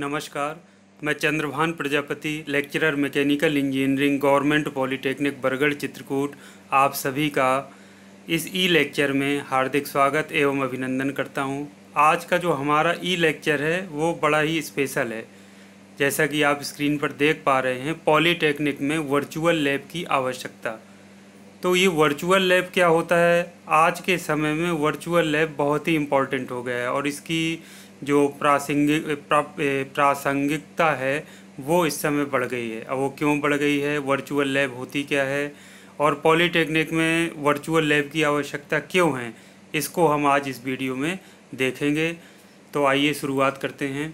नमस्कार मैं Chandrabhan Prajapati lecturer mechanical engineering government polytechnic Bargarh Chitrakoot आप सभी का इस ई लेक्चर में हार्दिक स्वागत एवं अभिनंदन करता हूं। आज का जो हमारा ई लेक्चर है वो बड़ा ही स्पेशल है जैसा कि आप स्क्रीन पर देख पा रहे हैं पॉलीटेक्निक में वर्चुअल लैब की आवश्यकता तो ये वर्चुअल लैब क्या होता है आज के समय में वर्चुअल लैब बहुत ही इम्पॉर्टेंट हो गया है और इसकी जो प्रासंगिक प्रासंगिकता है वो इस समय बढ़ गई है अब वो क्यों बढ़ गई है वर्चुअल लैब होती क्या है और पॉलीटेक्निक में वर्चुअल लैब की आवश्यकता क्यों है इसको हम आज इस वीडियो में देखेंगे तो आइए शुरुआत करते हैं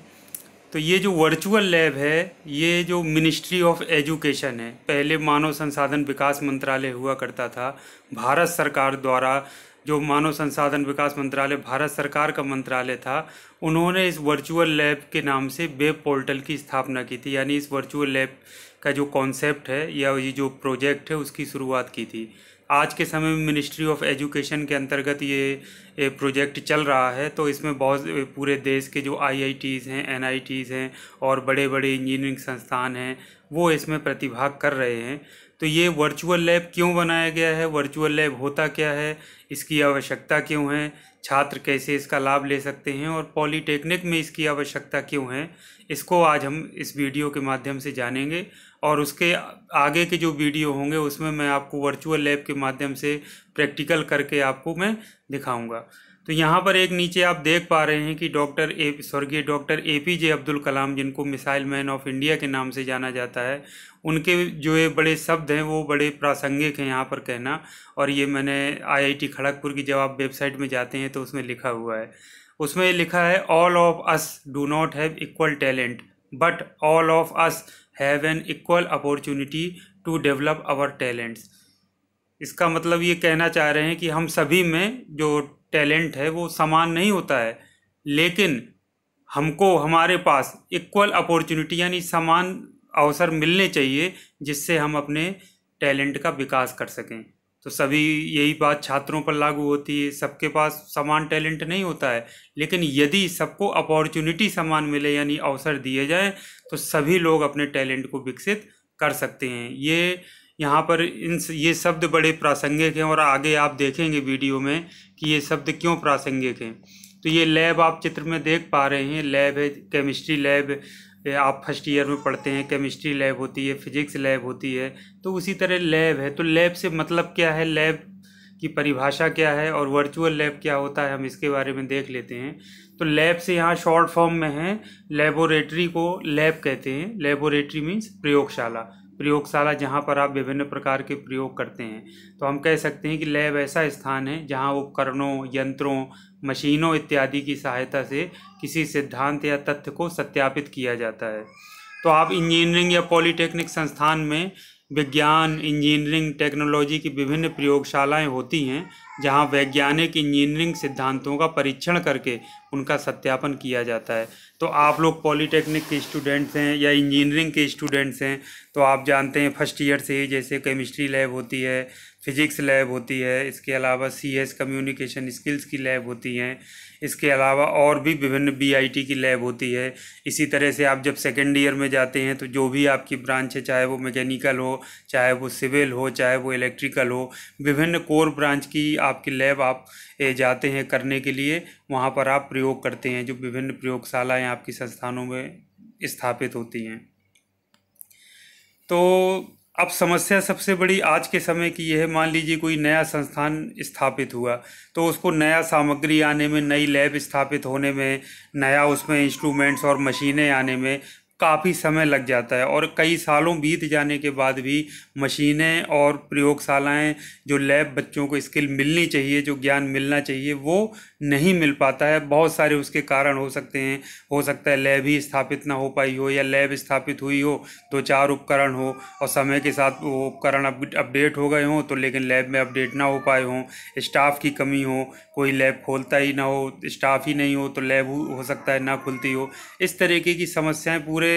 तो ये जो वर्चुअल लैब है ये जो मिनिस्ट्री ऑफ एजुकेशन है पहले मानव संसाधन विकास मंत्रालय हुआ करता था भारत सरकार द्वारा जो मानव संसाधन विकास मंत्रालय भारत सरकार का मंत्रालय था उन्होंने इस वर्चुअल लैब के नाम से वेब पोर्टल की स्थापना की थी यानी इस वर्चुअल लैब का जो कॉन्सेप्ट है या ये जो प्रोजेक्ट है उसकी शुरुआत की थी आज के समय में मिनिस्ट्री ऑफ एजुकेशन के अंतर्गत ये प्रोजेक्ट चल रहा है तो इसमें बहुत पूरे देश के जो आईआईटीज़ हैं एनआईटीज़ हैं और बड़े बड़े इंजीनियरिंग संस्थान हैं वो इसमें प्रतिभाग कर रहे हैं तो ये वर्चुअल लैब क्यों बनाया गया है वर्चुअल लैब होता क्या है इसकी आवश्यकता क्यों है छात्र कैसे इसका लाभ ले सकते हैं और पॉलीटेक्निक में इसकी आवश्यकता क्यों है इसको आज हम इस वीडियो के माध्यम से जानेंगे और उसके आगे के जो वीडियो होंगे उसमें मैं आपको वर्चुअल लैब के माध्यम से प्रैक्टिकल करके आपको मैं दिखाऊंगा तो यहाँ पर एक नीचे आप देख पा रहे हैं कि डॉक्टर ए स्वर्गीय doctor A P J Abdul Kalam जिनको मिसाइल मैन ऑफ इंडिया के नाम से जाना जाता है उनके जो ये बड़े शब्द हैं वो बड़े प्रासंगिक हैं यहाँ पर कहना और ये मैंने आईआईटी खड़गपुर की जब आप वेबसाइट में जाते हैं तो उसमें लिखा हुआ है उसमें लिखा है all of us do not have equal talent but all of us have an equal opportunity to develop our talents इसका मतलब ये कहना चाह रहे हैं कि हम सभी में जो टैलेंट है वो समान नहीं होता है लेकिन हमको हमारे पास इक्वल अपॉर्चुनिटी यानी समान अवसर मिलने चाहिए जिससे हम अपने टैलेंट का विकास कर सकें तो सभी यही बात छात्रों पर लागू होती है सबके पास समान टैलेंट नहीं होता है लेकिन यदि सबको अपॉर्चुनिटी समान मिले यानी अवसर दिए जाए तो सभी लोग अपने टैलेंट को विकसित कर सकते हैं ये यहाँ पर इन ये शब्द बड़े प्रासंगिक हैं और आगे आप देखेंगे वीडियो में कि ये शब्द क्यों प्रासंगिक हैं तो ये लैब आप चित्र में देख पा रहे हैं लैब है केमिस्ट्री लैब आप फर्स्ट ईयर में पढ़ते हैं केमिस्ट्री लैब होती है फिजिक्स लैब होती है तो उसी तरह लैब है तो लैब से मतलब क्या है लैब की परिभाषा क्या है और वर्चुअल लैब क्या होता है हम इसके बारे में देख लेते हैं तो लैब से यहाँ शॉर्ट फॉर्म में है लेबोरेटरी को लैब कहते हैं लेबोरेटरी मीन्स प्रयोगशाला प्रयोगशाला जहाँ पर आप विभिन्न प्रकार के प्रयोग करते हैं तो हम कह सकते हैं कि लैब ऐसा स्थान है जहाँ उपकरणों यंत्रों मशीनों इत्यादि की सहायता से किसी सिद्धांत या तथ्य को सत्यापित किया जाता है तो आप इंजीनियरिंग या पॉलीटेक्निक संस्थान में विज्ञान इंजीनियरिंग टेक्नोलॉजी की विभिन्न प्रयोगशालाएं होती हैं जहां वैज्ञानिक इंजीनियरिंग सिद्धांतों का परीक्षण करके उनका सत्यापन किया जाता है तो आप लोग पॉलीटेक्निक के स्टूडेंट्स हैं या इंजीनियरिंग के स्टूडेंट्स हैं तो आप जानते हैं फर्स्ट ईयर से ही जैसे केमिस्ट्री लैब होती है फिज़िक्स लैब होती है इसके अलावा सी एस कम्युनिकेशन स्किल्स की लैब होती हैं इसके अलावा और भी विभिन्न बी आई टी की लैब होती है इसी तरह से आप जब सेकेंड ईयर में जाते हैं तो जो भी आपकी ब्रांच है चाहे वो मैकेनिकल हो चाहे वो सिविल हो चाहे वो इलेक्ट्रिकल हो विभिन्न कोर ब्रांच की आपकी लैब आप जाते हैं करने के लिए वहाँ पर आप प्रयोग करते हैं जो विभिन्न प्रयोगशालाएँ आपकी संस्थानों में स्थापित होती हैं तो अब समस्या सबसे बड़ी आज के समय की यह है मान लीजिए कोई नया संस्थान स्थापित हुआ तो उसको नया सामग्री आने में नई लैब स्थापित होने में नया उसमें इंस्ट्रूमेंट्स और मशीनें आने में काफ़ी समय लग जाता है और कई सालों बीत जाने के बाद भी मशीनें और प्रयोगशालाएं जो लैब बच्चों को स्किल मिलनी चाहिए जो ज्ञान मिलना चाहिए वो नहीं मिल पाता है बहुत सारे उसके कारण हो सकते हैं हो सकता है लैब ही स्थापित ना हो पाई हो या लैब स्थापित हुई हो तो चार उपकरण हो और समय के साथ वो उपकरण अपडेट हो गए हों तो लेकिन लैब में अपडेट ना हो पाए हों स्टाफ की कमी हो कोई लैब खोलता ही ना हो स्टाफ ही नहीं हो तो लैब हो सकता है ना खुलती हो इस तरीके की समस्याएँ पूरे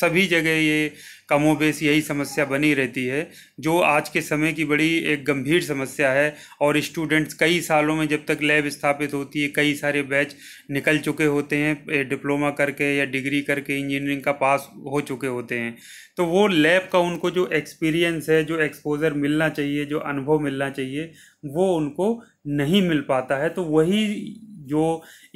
सभी जगह ये कमोबेश यही समस्या बनी रहती है जो आज के समय की बड़ी एक गंभीर समस्या है और स्टूडेंट्स कई सालों में जब तक लैब स्थापित होती है कई सारे बैच निकल चुके होते हैं डिप्लोमा करके या डिग्री करके इंजीनियरिंग का पास हो चुके होते हैं तो वो लैब का उनको जो एक्सपीरियंस है जो एक्सपोजर मिलना चाहिए जो अनुभव मिलना चाहिए वो उनको नहीं मिल पाता है तो वही जो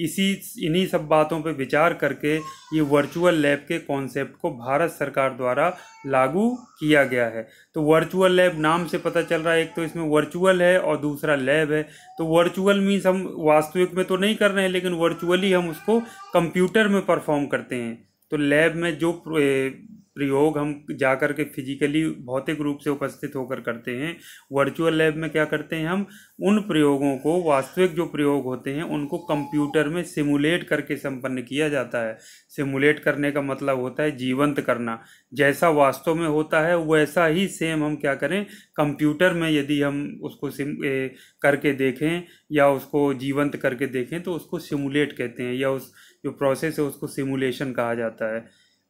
इसी इन्हीं सब बातों पर विचार करके ये वर्चुअल लैब के कॉन्सेप्ट को भारत सरकार द्वारा लागू किया गया है तो वर्चुअल लैब नाम से पता चल रहा है एक तो इसमें वर्चुअल है और दूसरा लैब है तो वर्चुअल मीन्स हम वास्तविक में तो नहीं कर रहे हैं लेकिन वर्चुअली हम उसको कंप्यूटर में परफॉर्म करते हैं तो लैब में जो प्रयोग हम जा कर के फिजिकली भौतिक रूप से उपस्थित होकर करते हैं वर्चुअल लैब में क्या करते हैं हम उन प्रयोगों को वास्तविक जो प्रयोग होते हैं उनको कंप्यूटर में सिमुलेट करके संपन्न किया जाता है सिमुलेट करने का मतलब होता है जीवंत करना जैसा वास्तव में होता है वैसा ही सेम हम क्या करें कंप्यूटर में यदि हम उसको सिम ए, करके देखें या उसको जीवंत करके देखें तो उसको सिमुलेट कहते हैं या उस जो प्रोसेस है उसको सिमुलेशन कहा जाता है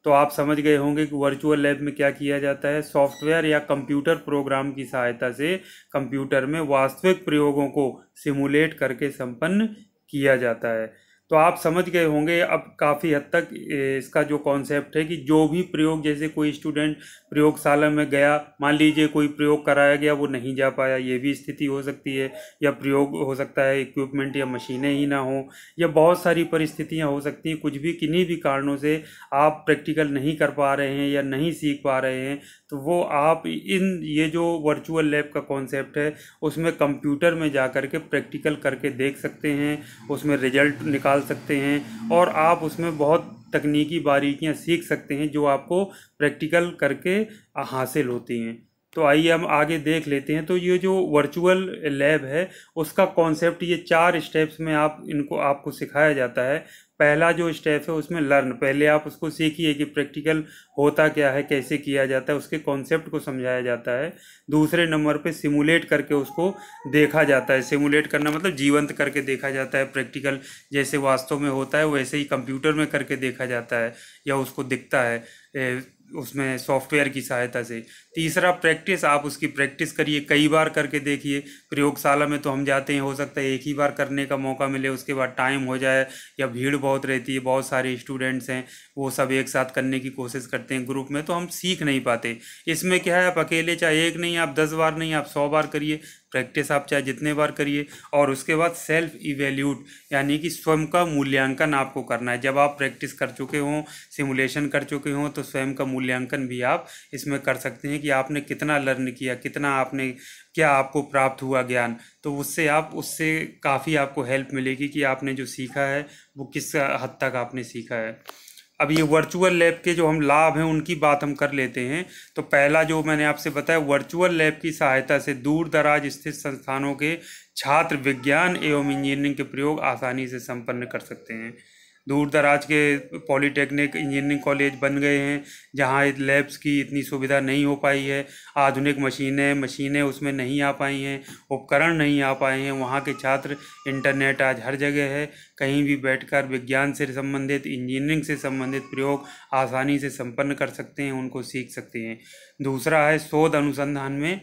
तो आप समझ गए होंगे कि वर्चुअल लैब में क्या किया जाता है सॉफ्टवेयर या कंप्यूटर प्रोग्राम की सहायता से कंप्यूटर में वास्तविक प्रयोगों को सिमुलेट करके संपन्न किया जाता है तो आप समझ गए होंगे अब काफ़ी हद तक इसका जो कॉन्सेप्ट है कि जो भी प्रयोग जैसे कोई स्टूडेंट प्रयोगशाला में गया मान लीजिए कोई प्रयोग कराया गया वो नहीं जा पाया ये भी स्थिति हो सकती है या प्रयोग हो सकता है इक्विपमेंट या मशीनें ही ना हों या बहुत सारी परिस्थितियाँ हो सकती हैं कुछ भी किन्हीं भी कारणों से आप प्रैक्टिकल नहीं कर पा रहे हैं या नहीं सीख पा रहे हैं तो वो आप इन ये जो वर्चुअल लैब का कॉन्सेप्ट है उसमें कंप्यूटर में जा कर के प्रैक्टिकल करके देख सकते हैं उसमें रिजल्ट निकाल सकते हैं और आप उसमें बहुत तकनीकी बारीकियाँ सीख सकते हैं जो आपको प्रैक्टिकल करके हासिल होती हैं तो आइए हम आगे देख लेते हैं तो ये जो वर्चुअल लैब है उसका कॉन्सेप्ट ये चार स्टेप्स में आप इनको आपको सिखाया जाता है पहला जो स्टेप है उसमें लर्न पहले आप उसको सीखिए कि प्रैक्टिकल होता क्या है कैसे किया जाता है उसके कॉन्सेप्ट को समझाया जाता है दूसरे नंबर पे सिमुलेट करके उसको देखा जाता है सिमुलेट करना मतलब जीवंत करके देखा जाता है प्रैक्टिकल जैसे वास्तव में होता है वैसे ही कंप्यूटर में करके देखा जाता है या उसको दिखता है उसमें सॉफ्टवेयर की सहायता से तीसरा प्रैक्टिस आप उसकी प्रैक्टिस करिए कई बार करके देखिए प्रयोगशाला में तो हम जाते हैं हो सकता है एक ही बार करने का मौका मिले उसके बाद टाइम हो जाए या भीड़ बहुत रहती है बहुत सारे स्टूडेंट्स हैं वो सब एक साथ करने की कोशिश करते हैं ग्रुप में तो हम सीख नहीं पाते इसमें क्या है आप अकेले चाहे एक नहीं आप दस बार नहीं आप सौ बार करिए प्रैक्टिस आप चाहे जितने बार करिए और उसके बाद सेल्फ इवेल्यूट यानी कि स्वयं का मूल्यांकन आपको करना है जब आप प्रैक्टिस कर चुके हों सिमुलेशन कर चुके हों तो स्वयं का मूल्यांकन भी आप इसमें कर सकते हैं कि आपने कितना लर्न किया कितना आपने क्या आपको प्राप्त हुआ ज्ञान तो उससे आप उससे काफ़ी आपको हेल्प मिलेगी कि आपने जो सीखा है वो किस हद तक आपने सीखा है अब ये वर्चुअल लैब के जो हम लाभ हैं उनकी बात हम कर लेते हैं तो पहला जो मैंने आपसे बताया वर्चुअल लैब की सहायता से दूर दराज स्थित संस्थानों के छात्र विज्ञान एवं इंजीनियरिंग के प्रयोग आसानी से संपन्न कर सकते हैं दूर दराज के पॉलीटेक्निक इंजीनियरिंग कॉलेज बन गए हैं जहाँ लैब्स की इतनी सुविधा नहीं हो पाई है आधुनिक मशीनें मशीनें उसमें नहीं आ पाई हैं उपकरण नहीं आ पाए हैं वहाँ के छात्र इंटरनेट आज हर जगह है कहीं भी बैठकर विज्ञान से संबंधित इंजीनियरिंग से संबंधित प्रयोग आसानी से संपन्न कर सकते हैं उनको सीख सकते हैं दूसरा है शोध अनुसंधान में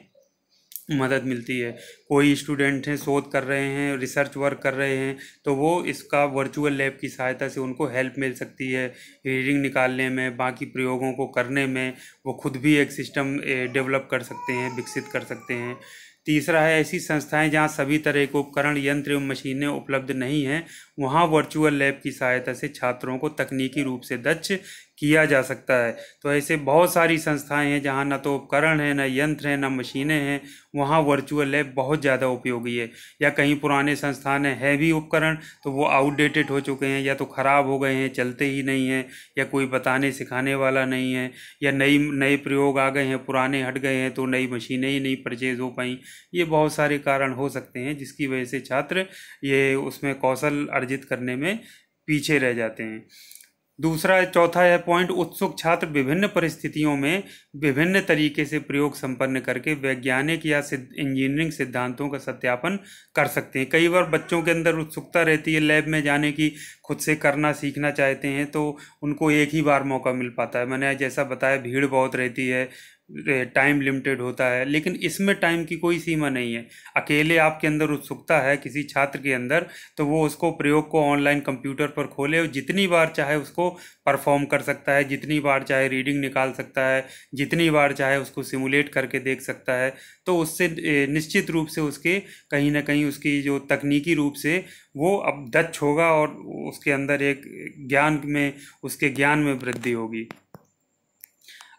मदद मिलती है कोई स्टूडेंट हैं शोध कर रहे हैं रिसर्च वर्क कर रहे हैं तो वो इसका वर्चुअल लैब की सहायता से उनको हेल्प मिल सकती है रीडिंग निकालने में बाकी प्रयोगों को करने में वो खुद भी एक सिस्टम डेवलप कर सकते हैं विकसित कर सकते हैं तीसरा है ऐसी संस्थाएं जहां सभी तरह के उपकरण यंत्र एवं मशीनें उपलब्ध नहीं हैं वहाँ वर्चुअल लैब की सहायता से छात्रों को तकनीकी रूप से दक्ष किया जा सकता है तो ऐसे बहुत सारी संस्थाएं हैं जहाँ ना तो उपकरण हैं ना यंत्र हैं ना मशीनें हैं वहाँ वर्चुअल लैब बहुत ज़्यादा उपयोगी है या कहीं पुराने संस्थान हैं भी उपकरण तो वो आउटडेटेड हो चुके हैं या तो ख़राब हो गए हैं चलते ही नहीं हैं या कोई बताने सिखाने वाला नहीं है या नई नए प्रयोग आ गए हैं पुराने हट गए हैं तो नई मशीनें ही नहीं परचेज हो पाई ये बहुत सारे कारण हो सकते हैं जिसकी वजह से छात्र ये उसमें कौशल अर्जित विभाजित करने में पीछे रह जाते हैं दूसरा चौथा है पॉइंट उत्सुक छात्र विभिन्न परिस्थितियों में विभिन्न तरीके से प्रयोग संपन्न करके वैज्ञानिक या इंजीनियरिंग सिद्धांतों का सत्यापन कर सकते हैं कई बार बच्चों के अंदर उत्सुकता रहती है लैब में जाने की खुद से करना सीखना चाहते हैं तो उनको एक ही बार मौका मिल पाता है मैंने जैसा बताया भीड़ बहुत रहती है टाइम लिमिटेड होता है लेकिन इसमें टाइम की कोई सीमा नहीं है अकेले आपके अंदर उत्सुकता है किसी छात्र के अंदर तो वो उसको प्रयोग को ऑनलाइन कंप्यूटर पर खोले और जितनी बार चाहे उसको परफॉर्म कर सकता है जितनी बार चाहे रीडिंग निकाल सकता है जितनी बार चाहे उसको सिमुलेट करके देख सकता है तो उससे निश्चित रूप से उसके कहीं ना कहीं उसकी जो तकनीकी रूप से वो अब दक्ष होगा और उसके अंदर एक ज्ञान में उसके ज्ञान में वृद्धि होगी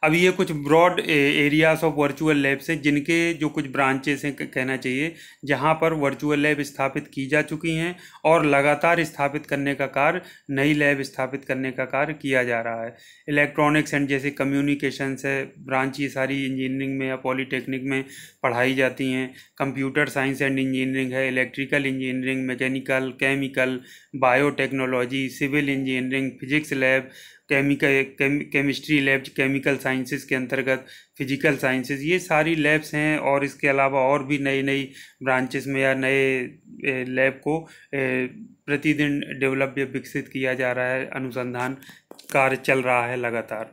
अब ये कुछ broad areas of virtual labs हैं जिनके जो कुछ ब्रांचेस हैं कहना चाहिए जहाँ पर वर्चुअल लैब स्थापित की जा चुकी हैं और लगातार स्थापित करने का कार्य नई लैब स्थापित करने का कार्य किया जा रहा है इलेक्ट्रॉनिक्स एंड जैसे कम्युनिकेशंस है ब्रांच ये सारी इंजीनियरिंग में या पॉलीटेक्निक में पढ़ाई जाती हैं कंप्यूटर साइंस एंड इंजीनियरिंग है electrical engineering mechanical chemical biotechnology civil engineering physics lab chemical chemistry labs chemical sciences के अंतर्गत फिजिकल साइंसेज ये सारी लैब्स हैं और इसके अलावा और भी नई नई ब्रांचेस में या नए लैब को प्रतिदिन डेवलप या विकसित किया जा रहा है अनुसंधान कार्य चल रहा है लगातार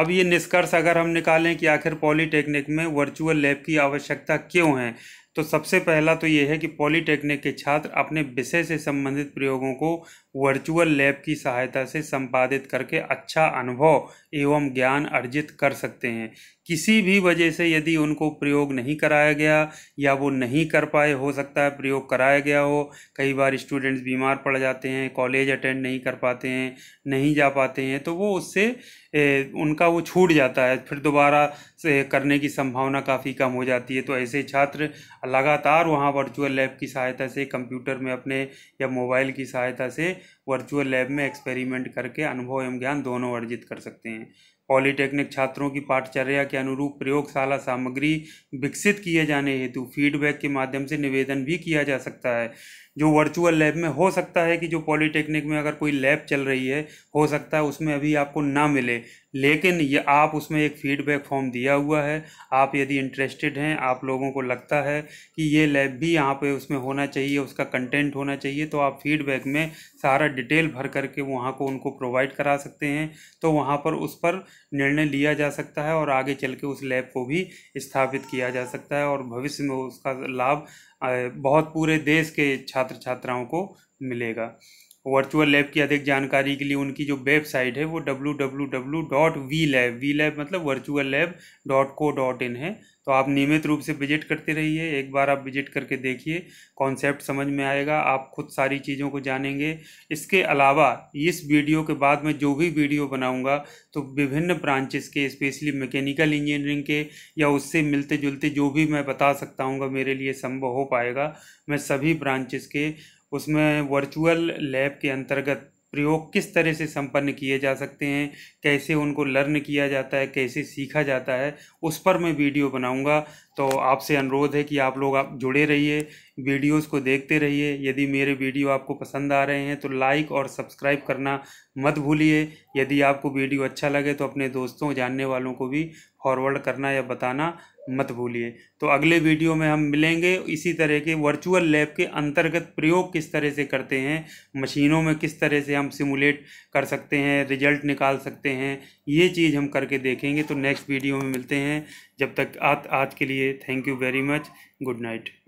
अब ये निष्कर्ष अगर हम निकालें कि आखिर पॉलीटेक्निक में वर्चुअल लैब की आवश्यकता क्यों है तो सबसे पहला तो ये है कि पॉलीटेक्निक के छात्र अपने विषय से संबंधित प्रयोगों को वर्चुअल लैब की सहायता से संपादित करके अच्छा अनुभव एवं ज्ञान अर्जित कर सकते हैं किसी भी वजह से यदि उनको प्रयोग नहीं कराया गया या वो नहीं कर पाए हो सकता है प्रयोग कराया गया हो कई बार स्टूडेंट्स बीमार पड़ जाते हैं कॉलेज अटेंड नहीं कर पाते हैं नहीं जा पाते हैं तो वो उससे ए, उनका वो छूट जाता है फिर दोबारा से करने की संभावना काफ़ी कम हो जाती है तो ऐसे छात्र लगातार वहाँ वर्चुअल लैब की सहायता से कंप्यूटर में अपने या मोबाइल की सहायता से वर्चुअल लैब में एक्सपेरिमेंट करके अनुभव एवं ज्ञान दोनों अर्जित कर सकते हैं पॉलिटेक्निक छात्रों की पाठचर्या के अनुरूप प्रयोगशाला सामग्री विकसित किए जाने हेतु फीडबैक के माध्यम से निवेदन भी किया जा सकता है जो वर्चुअल लैब में हो सकता है कि जो पॉलीटेक्निक में अगर कोई लैब चल रही है हो सकता है उसमें अभी आपको ना मिले लेकिन ये आप उसमें एक फीडबैक फॉर्म दिया हुआ है आप यदि इंटरेस्टेड हैं आप लोगों को लगता है कि ये लैब भी यहाँ पे उसमें होना चाहिए उसका कंटेंट होना चाहिए तो आप फीडबैक में सारा डिटेल भर करके वहाँ को उनको प्रोवाइड करा सकते हैं तो वहाँ पर उस पर निर्णय लिया जा सकता है और आगे चल के उस लैब को भी स्थापित किया जा सकता है और भविष्य में उसका लाभ बहुत पूरे देश के छात्र छात्राओं को मिलेगा वर्चुअल लैब की अधिक जानकारी के लिए उनकी जो वेबसाइट है वो W W W dot V lab V lab मतलब virtual lab dot co dot in है तो आप नियमित रूप से विजिट करते रहिए एक बार आप विजिट करके देखिए कॉन्सेप्ट समझ में आएगा आप खुद सारी चीज़ों को जानेंगे इसके अलावा इस वीडियो के बाद मैं जो भी वीडियो बनाऊँगा तो विभिन्न ब्रांचेस के स्पेशली मैकेनिकल इंजीनियरिंग के या उससे मिलते जुलते जो भी मैं बता सकता हूँ मेरे लिए संभव हो पाएगा मैं सभी ब्रांचेस के उसमें वर्चुअल लैब के अंतर्गत प्रयोग किस तरह से संपन्न किए जा सकते हैं कैसे उनको लर्न किया जाता है कैसे सीखा जाता है उस पर मैं वीडियो बनाऊंगा तो आपसे अनुरोध है कि आप लोग आप जुड़े रहिए वीडियोस को देखते रहिए यदि मेरे वीडियो आपको पसंद आ रहे हैं तो लाइक और सब्सक्राइब करना मत भूलिए यदि आपको वीडियो अच्छा लगे तो अपने दोस्तों जानने वालों को भी फॉरवर्ड करना या बताना मत भूलिए तो अगले वीडियो में हम मिलेंगे इसी तरह के वर्चुअल लैब के अंतर्गत प्रयोग किस तरह से करते हैं मशीनों में किस तरह से हम सिमुलेट कर सकते हैं रिजल्ट निकाल सकते हैं ये चीज़ हम करके देखेंगे तो नेक्स्ट वीडियो में मिलते हैं जब तक आज आज के लिए thank you very much good night